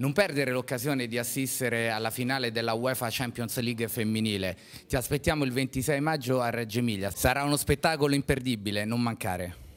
non perdere l'occasione di assistere alla finale della UEFA Champions League femminile. Ti aspettiamo il 26 maggio a Reggio Emilia. Sarà uno spettacolo imperdibile, non mancare.